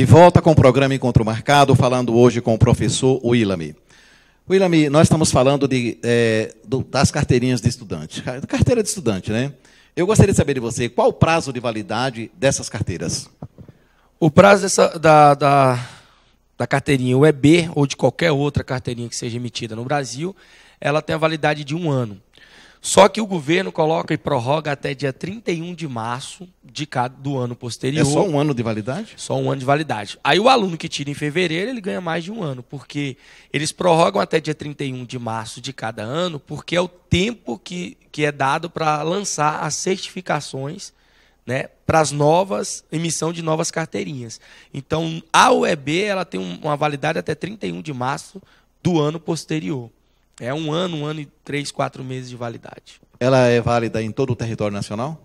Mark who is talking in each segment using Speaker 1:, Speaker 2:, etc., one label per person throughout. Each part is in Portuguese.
Speaker 1: De volta com o programa Encontro Marcado, falando hoje com o professor Willami. Willami, nós estamos falando de, é, do, das carteirinhas de estudante. Carteira de estudante, né? Eu gostaria de saber de você qual o prazo de validade dessas carteiras. O prazo dessa,
Speaker 2: da, da, da carteirinha UEB ou de qualquer outra carteirinha que seja emitida no Brasil, ela tem a validade de um ano. Só que o governo coloca e prorroga até dia 31 de março de cada, do ano posterior. É só um
Speaker 1: ano de validade?
Speaker 2: Só um ano de validade. Aí o aluno que tira em fevereiro, ele ganha mais de um ano, porque eles prorrogam até dia 31 de março de cada ano, porque é o tempo que, que é dado para lançar as certificações né, para as novas, emissão de novas carteirinhas. Então, a UEB ela tem uma validade até 31 de março do ano posterior. É um ano, um ano e três, quatro meses de validade.
Speaker 1: Ela é válida em todo o território nacional?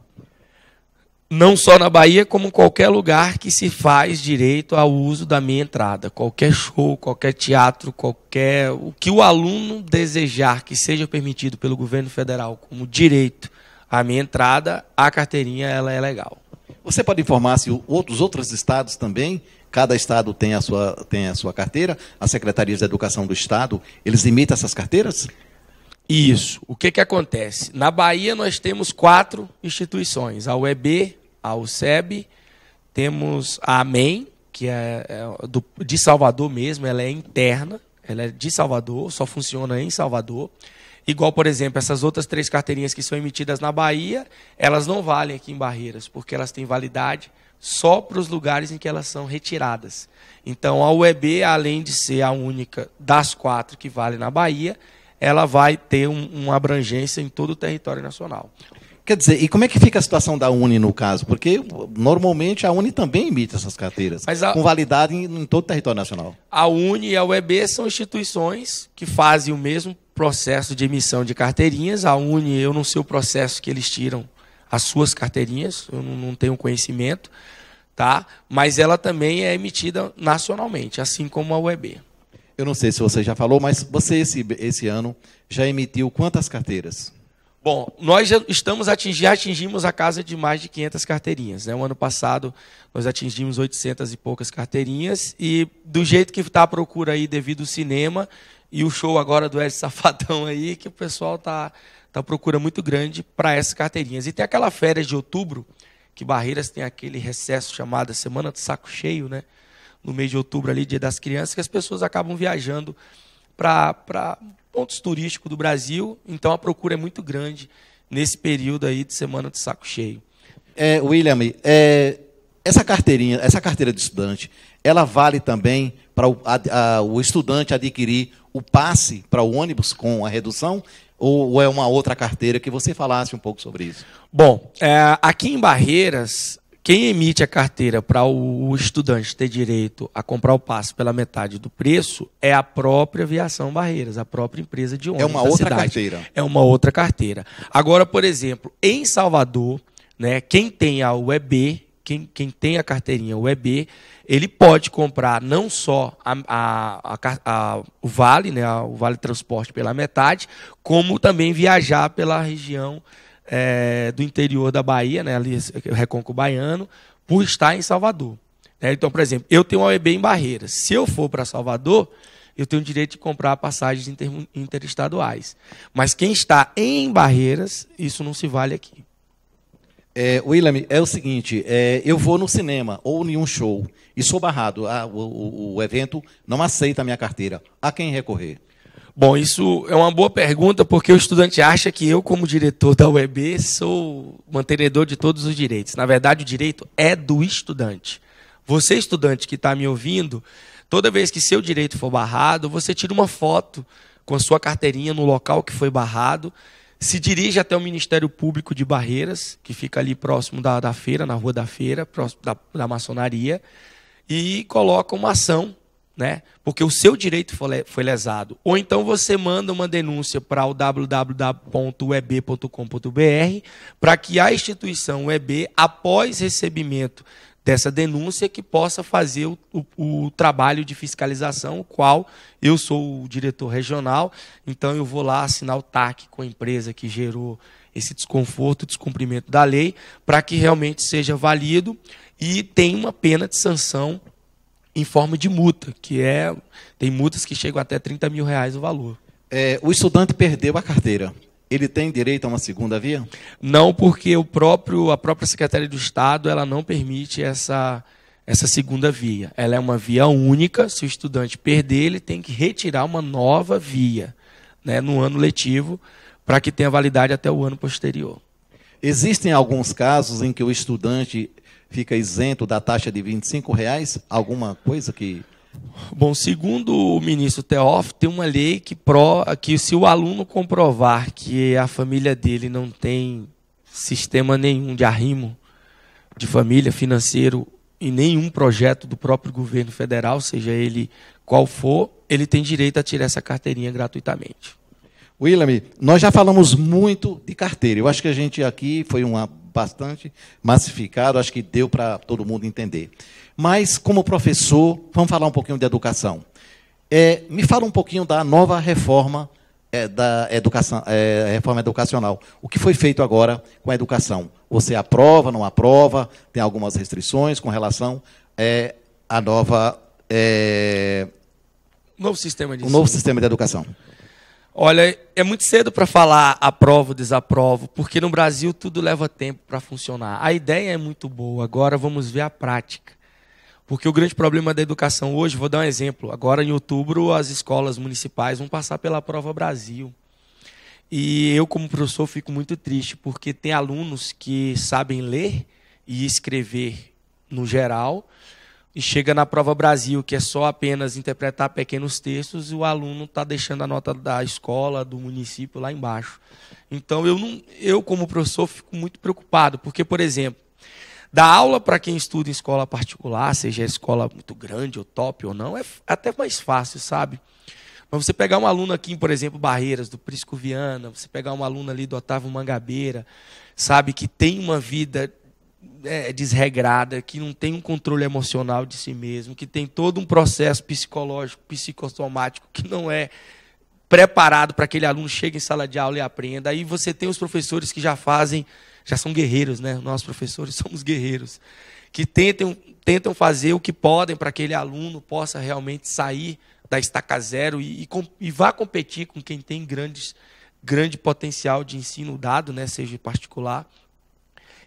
Speaker 2: Não só na Bahia, como em qualquer lugar que se faz direito ao uso da minha entrada. Qualquer show, qualquer teatro, qualquer. O que o aluno desejar que seja permitido pelo governo federal como direito à minha entrada,
Speaker 1: a carteirinha ela é legal. Você pode informar se outros, outros estados também Cada estado tem a sua, tem a sua carteira. As secretarias de educação do estado, eles imitam essas carteiras? Isso. O que, que acontece? Na Bahia, nós temos quatro
Speaker 2: instituições: a UEB, a UCEB, temos a AMEM, que é, é, do, de Salvador mesmo, ela é interna, ela é de Salvador, só funciona em Salvador. Igual, por exemplo, essas outras três carteirinhas que são emitidas na Bahia, elas não valem aqui em Barreiras, porque elas têm validade só para os lugares em que elas são retiradas. Então, a UEB, além de ser a única das quatro que vale na Bahia, ela vai ter um, uma abrangência em todo o
Speaker 1: território nacional. Quer dizer, e como é que fica a situação da Uni no caso? Porque normalmente a Uni também emite essas carteiras, a, com validade em, em, todo o território nacional.
Speaker 2: A Uni e a UEB são instituições que fazem o mesmo processo de emissão de carteirinhas. A Uni, eu não sei o processo que eles tiram as suas carteirinhas, eu não, tenho conhecimento, tá? Mas ela também é emitida
Speaker 1: nacionalmente, assim como a UEB. Eu não sei se você já falou, mas você esse, esse ano já emitiu quantas carteiras? Bom, nós já estamos atingir, atingimos
Speaker 2: a casa de mais de 500 carteirinhas. Né? O ano passado nós atingimos 800 e poucas carteirinhas e do jeito que está a procura aí devido ao cinema e o show agora do Ed Safadão aí que o pessoal está então, procura muito grande para essas carteirinhas. E tem aquela férias de outubro, que Barreiras tem aquele recesso chamado Semana do Saco Cheio, né? No mês de outubro, ali, dia das crianças, que as pessoas acabam viajando para pontos turísticos do Brasil. Então, a procura é muito grande nesse período aí de Semana do Saco
Speaker 1: Cheio. É, William, é, essa carteirinha, essa carteira de estudante, ela vale também para o, o estudante adquirir o passe para o ônibus com a redução? ou, ou é uma outra carteira que você falasse um pouco sobre isso?
Speaker 2: Bom, é, aqui em Barreiras, quem emite a carteira para o estudante ter direito a comprar o passe pela metade do preço é a própria Aviação Barreiras, a própria empresa de é ônibus. É uma outra cidade. carteira. É uma outra carteira. Agora, por exemplo, em Salvador, né, quem tem a UEB quem, quem tem a carteirinha UEB, ele pode comprar não só a, a, a, o vale, né, o vale transporte pela metade, como também viajar pela região é, do interior da Bahia, né, ali o Recôncavo Baiano, por estar em Salvador. Né? Então, por exemplo, eu tenho uma UEB em Barreiras. Se eu for para Salvador, eu tenho o direito de comprar passagens inter,
Speaker 1: interestaduais. Mas quem está em Barreiras, isso não se vale aqui. É, William, é o seguinte: é, eu vou no cinema ou em um show e sou barrado, a, ah, o, o, evento não aceita a minha carteira. A quem recorrer? Bom, isso
Speaker 2: é uma boa pergunta, porque o estudante acha que eu, como diretor da UEB, sou mantenedor de todos os direitos. Na verdade, o direito é do estudante. Você, estudante que está me ouvindo, toda vez que seu direito for barrado, você tira uma foto com a sua carteirinha no local que foi barrado se dirige até o Ministério Público de Barreiras, que fica ali próximo da, da feira, na Rua da Feira, próximo da, da maçonaria, e coloca uma ação, né? Porque o seu direito foi, foi lesado. Ou então você manda uma denúncia para o www.eb.com.br para que a instituição UEB, após recebimento dessa denúncia que possa fazer o, o, o, trabalho de fiscalização, o qual eu sou o diretor regional, então eu vou lá assinar o TAC com a empresa que gerou esse desconforto, descumprimento da lei, para que realmente seja válido e tenha uma pena de sanção em forma de multa, que é tem multas que chegam até 30 mil
Speaker 1: reais o valor. É, o estudante perdeu a carteira ele tem direito a uma segunda via? Não, porque o próprio,
Speaker 2: a própria Secretaria do Estado ela não permite essa, essa segunda via. Ela é uma via única, se o estudante perder, ele tem que retirar uma nova via
Speaker 1: né, no ano letivo para que tenha validade até o ano posterior. Existem alguns casos em que o estudante fica isento da taxa de R$ 25? Reais? Alguma coisa que Bom, segundo o ministro Teófilo, tem uma lei que, pro, que
Speaker 2: se o aluno comprovar que a família dele não tem sistema nenhum de arrimo de família financeiro em nenhum projeto do próprio governo federal, seja ele qual for, ele tem direito a tirar essa carteirinha gratuitamente.
Speaker 1: William, nós já falamos muito de carteira. Eu acho que a gente aqui foi uma bastante massificado, acho que deu para todo mundo entender. Mas, como professor, vamos falar um pouquinho de educação. É, me fala um pouquinho da nova reforma é, da educação, é, reforma educacional. O que foi feito agora com a educação? Você aprova, não aprova? Tem algumas restrições com relação é, à nova. É,
Speaker 2: novo sistema de o ensino. novo sistema de educação. Olha, é muito cedo para falar aprovo, desaprovo, porque no Brasil tudo leva tempo para funcionar. A ideia é muito boa, agora vamos ver a prática. Porque o grande problema da educação hoje, vou dar um exemplo. Agora, em outubro, as escolas municipais vão passar pela Prova Brasil. E eu, como professor, fico muito triste, porque tem alunos que sabem ler e escrever no geral, e chega na prova Brasil, que é só apenas interpretar pequenos textos, e o aluno está deixando a nota da escola, do município lá embaixo. Então eu não, eu como professor fico muito preocupado, porque por exemplo, Dar aula para quem estuda em escola particular, seja a escola muito grande ou top ou não, é até mais fácil, sabe? Mas você pegar um aluno aqui, por exemplo, Barreiras, do Prisco Viana, você pegar um aluno ali do Otávio Mangabeira, sabe, que tem uma vida é, desregrada, que não tem um controle emocional de si mesmo, que tem todo um processo psicológico, psicossomático que não é preparado para aquele aluno chegue em sala de aula e aprenda. Aí você tem os professores que já fazem, já são guerreiros, né? Nós professores somos guerreiros, que tentam, tentam fazer o que podem para que aquele aluno possa realmente sair da estaca zero e, e, e vá competir com quem tem grandes, grande potencial de ensino dado, né? Seja particular.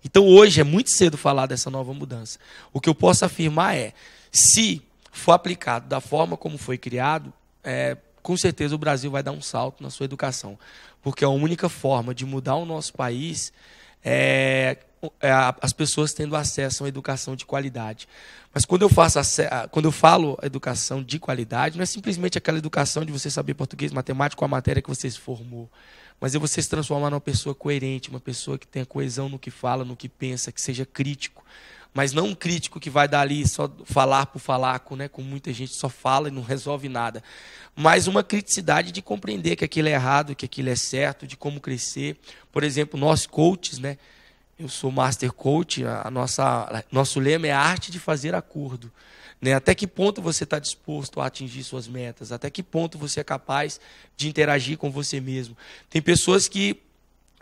Speaker 2: Então hoje é muito cedo falar dessa nova mudança. O que eu posso afirmar é, se for aplicado da forma como foi criado, é, com certeza o Brasil vai dar um salto na sua educação. Porque a única forma de mudar o nosso país é, é as pessoas tendo acesso a uma educação de qualidade. Mas quando eu, faço, quando eu falo educação de qualidade, não é simplesmente aquela educação de você saber português, matemática, a matéria que você se formou. Mas é você se transformar numa pessoa coerente, uma pessoa que tenha coesão no que fala, no que pensa, que seja crítico, mas não um crítico que vai dar ali só falar por falar, com, né, com muita gente só fala e não resolve nada, mas uma criticidade de compreender que aquilo é errado, que aquilo é certo, de como crescer. Por exemplo, nós coaches, né, eu sou master coach, a nossa, nosso lema é a arte de fazer acordo. Né? Até que ponto você está disposto a atingir suas metas? Até que ponto você é capaz de interagir com você mesmo? Tem pessoas que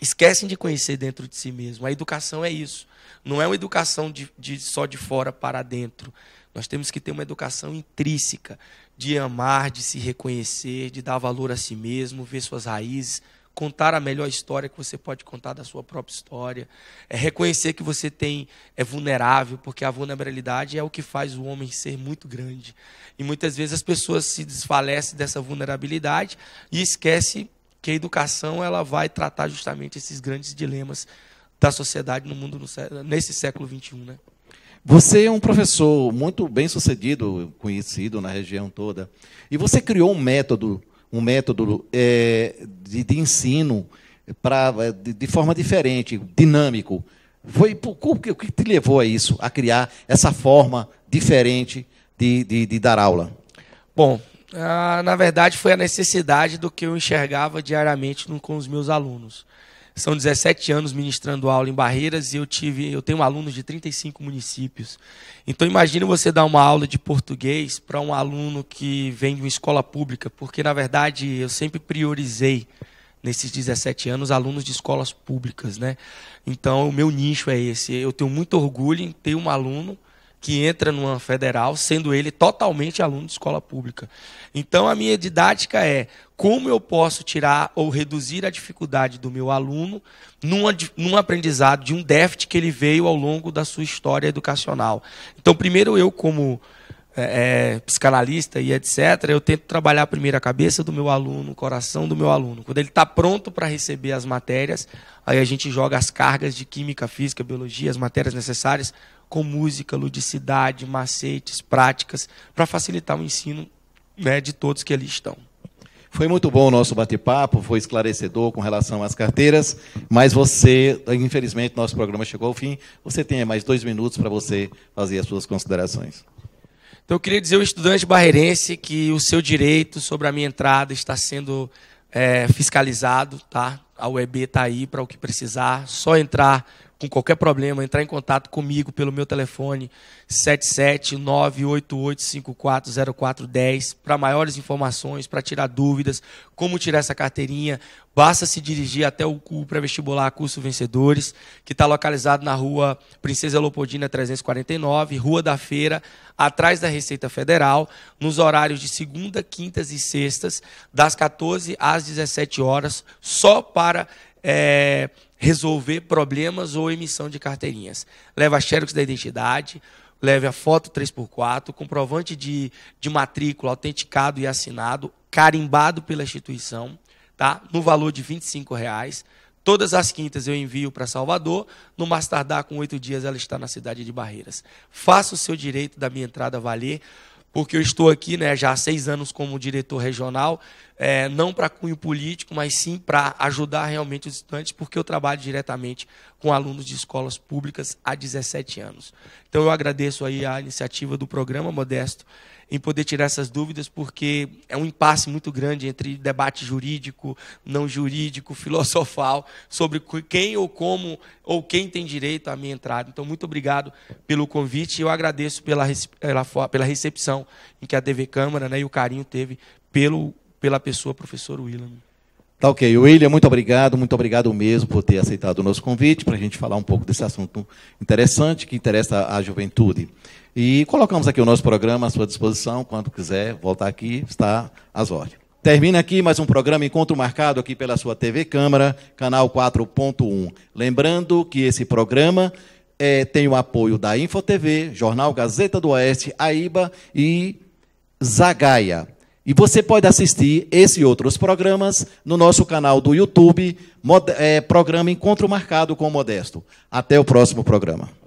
Speaker 2: esquecem de conhecer dentro de si mesmo. A educação é isso. Não é uma educação de, de só de fora para dentro. Nós temos que ter uma educação intrínseca de amar, de se reconhecer, de dar valor a si mesmo, ver suas raízes, contar a melhor história que você pode contar da sua própria história, é reconhecer que você tem é vulnerável, porque a vulnerabilidade é o que faz o homem ser muito grande. E muitas vezes as pessoas se desfalecem dessa vulnerabilidade e esquece que a educação ela vai tratar justamente esses grandes dilemas da sociedade no mundo no, nesse século XXI. Né?
Speaker 1: Você é um professor muito bem sucedido, conhecido na região toda, e você criou um método, um método é, de, de, ensino para é, de, de, forma diferente, dinâmico. Foi o que te levou a isso, a criar essa forma diferente de, de, de dar aula? Bom,
Speaker 2: ah, na verdade, foi a necessidade do que eu enxergava diariamente com os meus alunos. São 17 anos ministrando aula em Barreiras e eu tive, eu tenho alunos de 35 municípios. Então imagine você dar uma aula de português para um aluno que vem de uma escola pública, porque na verdade eu sempre priorizei nesses 17 anos alunos de escolas públicas, né? Então o meu nicho é esse. Eu tenho muito orgulho em ter um aluno que entra numa federal, sendo ele totalmente aluno de escola pública. Então, a minha didática é como eu posso tirar ou reduzir a dificuldade do meu aluno num aprendizado de um déficit que ele veio ao longo da sua história educacional. Então, primeiro eu, como é, é, psicanalista e etc., eu tento trabalhar primeiro a cabeça do meu aluno, o coração do meu aluno. Quando ele está pronto para receber as matérias, aí a gente joga as cargas de química, física, biologia, as matérias necessárias com música, ludicidade, macetes, práticas,
Speaker 1: para facilitar o ensino né, de todos que ali estão. Foi muito bom o nosso bate-papo, foi esclarecedor com relação às carteiras, mas você, infelizmente, nosso programa chegou ao fim. Você tem mais dois minutos para você fazer as suas considerações. Então, eu queria
Speaker 2: dizer ao estudante barreirense que o seu direito sobre a minha entrada está sendo é, fiscalizado, tá? A UEB está aí para o que precisar, só entrar com qualquer problema, entrar em contato comigo pelo meu telefone 77988540410 para maiores informações, para tirar dúvidas, como tirar essa carteirinha, basta se dirigir até o pré-vestibular Curso Vencedores, que está localizado na rua Princesa Lopodina 349, Rua da Feira, atrás da Receita Federal, nos horários de segunda, quintas e sextas, das 14 às 17 horas, só para é, resolver problemas ou emissão de carteirinhas. Leva a xerox da identidade, leve a foto 3x4, comprovante de, de matrícula autenticado e assinado, carimbado pela instituição, tá? no valor de R$ 25,00. Todas as quintas eu envio para Salvador, no mais tardar com oito dias ela está na cidade de Barreiras. Faça o seu direito da minha entrada valer porque eu estou aqui né, já há seis anos como diretor regional, é, não para cunho político, mas sim para ajudar realmente os estudantes, porque eu trabalho diretamente com alunos de escolas públicas há 17 anos. Então eu agradeço aí a iniciativa do programa Modesto em poder tirar essas dúvidas, porque é um impasse muito grande entre debate jurídico, não jurídico, filosofal, sobre quem ou como ou quem tem direito à minha entrada. Então, muito obrigado pelo convite e eu agradeço pela, pela, pela recepção em que a TV Câmara né, e o carinho teve pelo, pela pessoa, professor Willam.
Speaker 1: Tá ok. William, muito obrigado, muito obrigado mesmo por ter aceitado o nosso convite para a gente falar um pouco desse assunto interessante que interessa à juventude. E colocamos aqui o nosso programa à sua disposição, quando quiser voltar aqui, está às ordens. Termina aqui mais um programa Encontro Marcado aqui pela sua TV Câmara, canal 4.1. Lembrando que esse programa é, tem o apoio da InfoTV, Jornal Gazeta do Oeste, AIBA e Zagaia. E você pode assistir esse e outros programas no nosso canal do YouTube, eh, programa Encontro Marcado com o Modesto. Até o próximo programa.